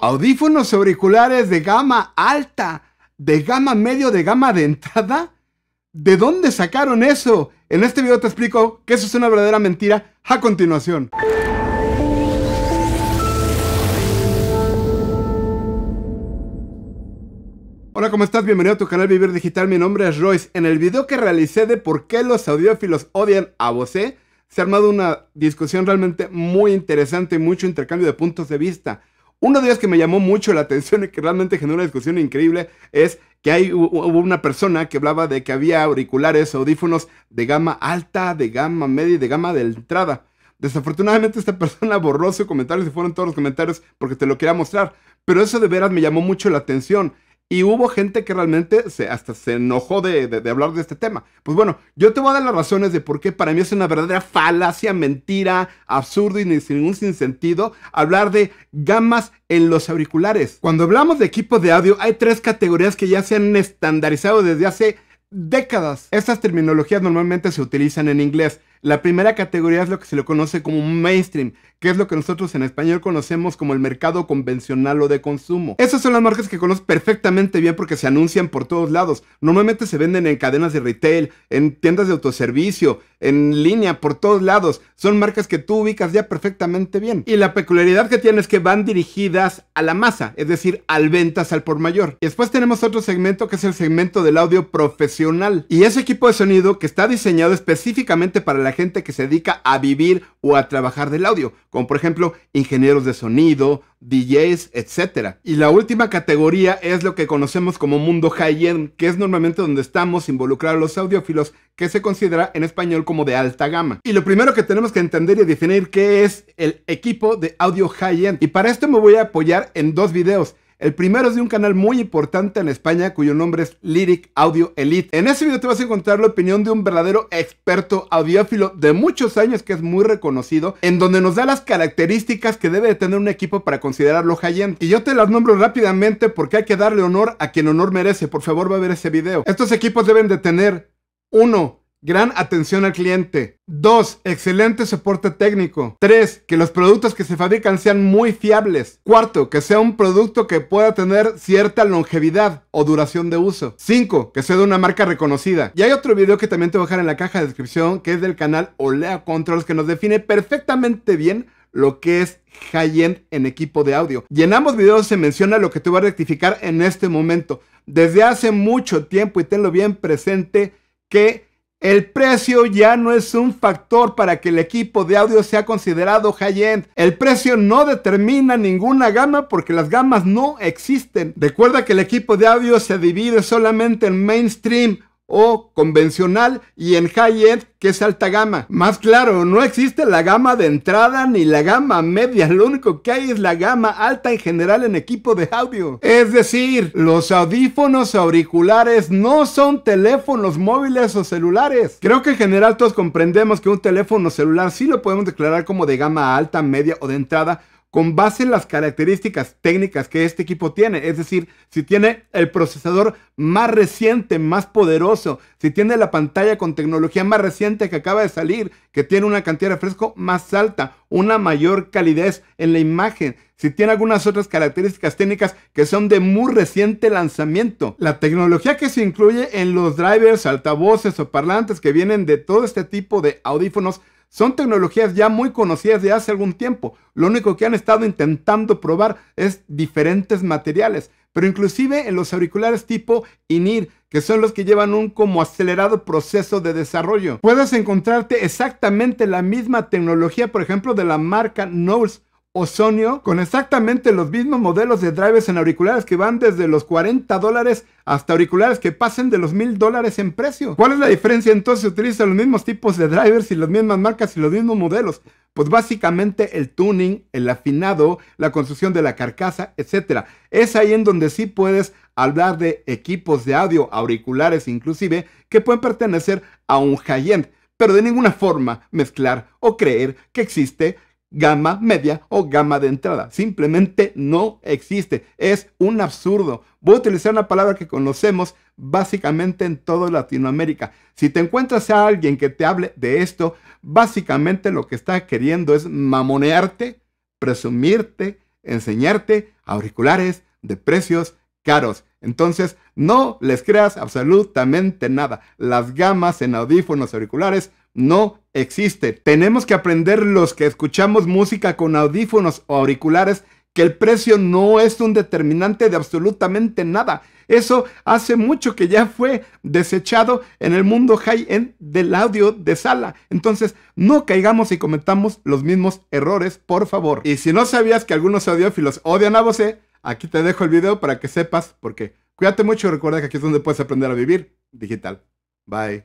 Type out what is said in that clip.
audífonos auriculares de gama alta, de gama medio, de gama de entrada. ¿De dónde sacaron eso? En este video te explico que eso es una verdadera mentira a continuación. Hola, ¿cómo estás? Bienvenido a tu canal Vivir Digital, mi nombre es Royce. En el video que realicé de por qué los audiófilos odian a Bose, se ha armado una discusión realmente muy interesante y mucho intercambio de puntos de vista. Uno de los que me llamó mucho la atención y que realmente generó una discusión increíble es que hay, hubo una persona que hablaba de que había auriculares, audífonos de gama alta, de gama media y de gama de entrada. Desafortunadamente esta persona borró su comentario, se fueron todos los comentarios porque te lo quería mostrar. Pero eso de veras me llamó mucho la atención. Y hubo gente que realmente hasta se enojó de, hablar de este tema. Pues bueno, yo te voy a dar las razones de por qué para mí es una verdadera falacia, mentira, absurdo y sin ningún sentido hablar de gamas en los auriculares. Cuando hablamos de equipos de audio, hay tres categorías que ya se han estandarizado desde hace décadas. Estas terminologías normalmente se utilizan en inglés. La primera categoría es lo que se le conoce como mainstream, que es lo que nosotros en español conocemos como el mercado convencional o de consumo. Esas son las marcas que conoces perfectamente bien porque se anuncian por todos lados. Normalmente se venden en cadenas de retail, en tiendas de autoservicio, en línea, por todos lados. Son marcas que tú ubicas ya perfectamente bien. Y la peculiaridad que tienen es que van dirigidas a la masa, es decir, al ventas al por mayor. Y después tenemos otro segmento que es el segmento del audio profesional. Y ese equipo de sonido que está diseñado específicamente para la gente que se dedica a vivir o a trabajar del audio, como por ejemplo ingenieros de sonido, DJs, etcétera Y la última categoría es lo que conocemos como mundo high-end, que es normalmente donde estamos involucrados los audiófilos, que se considera en español como de alta gama. Y lo primero que tenemos que entender y definir qué es el equipo de audio high-end. Y para esto me voy a apoyar en dos videos. El primero es de un canal muy importante en España cuyo nombre es Lyric Audio Elite. En ese video te vas a encontrar la opinión de un verdadero experto audiófilo de muchos años que es muy reconocido, en donde nos da las características que debe de tener un equipo para considerarlo high-end. Y yo te las nombro rápidamente porque hay que darle honor a quien honor merece. Por favor, va a ver ese video. Estos equipos deben de tener uno. Gran atención al cliente. 2. Excelente soporte técnico. 3. Que los productos que se fabrican sean muy fiables. 4. Que sea un producto que pueda tener cierta longevidad o duración de uso. 5. Que sea de una marca reconocida. Y hay otro video que también te voy a dejar en la caja de descripción que es del canal Olea Controls que nos define perfectamente bien lo que es high-end en equipo de audio. Y en ambos videos se menciona lo que te voy a rectificar en este momento. Desde hace mucho tiempo, y tenlo bien presente, que el precio ya no es un factor para que el equipo de audio sea considerado high-end. El precio no determina ninguna gama porque las gamas no existen. Recuerda que el equipo de audio se divide solamente en mainstream, o convencional y en high-end que es alta gama. Más claro, no existe la gama de entrada ni la gama media, lo único que hay es la gama alta en general en equipo de audio. Es decir, los audífonos auriculares no son teléfonos móviles o celulares. Creo que en general todos comprendemos que un teléfono celular sí lo podemos declarar como de gama alta, media o de entrada con base en las características técnicas que este equipo tiene. Es decir, si tiene el procesador más reciente, más poderoso, si tiene la pantalla con tecnología más reciente que acaba de salir, que tiene una cantidad de refresco más alta, una mayor calidez en la imagen, si tiene algunas otras características técnicas que son de muy reciente lanzamiento. La tecnología que se incluye en los drivers, altavoces o parlantes que vienen de todo este tipo de audífonos son tecnologías ya muy conocidas de hace algún tiempo. Lo único que han estado intentando probar es diferentes materiales. Pero inclusive en los auriculares tipo INIR, que son los que llevan un como acelerado proceso de desarrollo, puedes encontrarte exactamente la misma tecnología, por ejemplo, de la marca Knowles Osonio con exactamente los mismos modelos de drivers en auriculares que van desde los 40 dólares hasta auriculares que pasen de los 1000 dólares en precio. ¿Cuál es la diferencia entonces? si Utilizan los mismos tipos de drivers y las mismas marcas y los mismos modelos. Pues básicamente el tuning, el afinado, la construcción de la carcasa, etc. Es ahí en donde sí puedes hablar de equipos de audio, auriculares inclusive, que pueden pertenecer a un high-end, pero de ninguna forma mezclar o creer que existe gama media o gama de entrada. Simplemente no existe. Es un absurdo. Voy a utilizar una palabra que conocemos básicamente en toda Latinoamérica. Si te encuentras a alguien que te hable de esto, básicamente lo que está queriendo es mamonearte, presumirte, enseñarte auriculares de precios caros. Entonces, no les creas absolutamente nada. Las gamas en audífonos auriculares no existe. Tenemos que aprender los que escuchamos música con audífonos o auriculares que el precio no es un determinante de absolutamente nada. Eso hace mucho que ya fue desechado en el mundo high-end del audio de sala. Entonces, no caigamos y cometamos los mismos errores, por favor. Y si no sabías que algunos audiófilos odian a Bose, aquí te dejo el video para que sepas por qué. Cuídate mucho y recuerda que aquí es donde puedes aprender a vivir digital. Bye.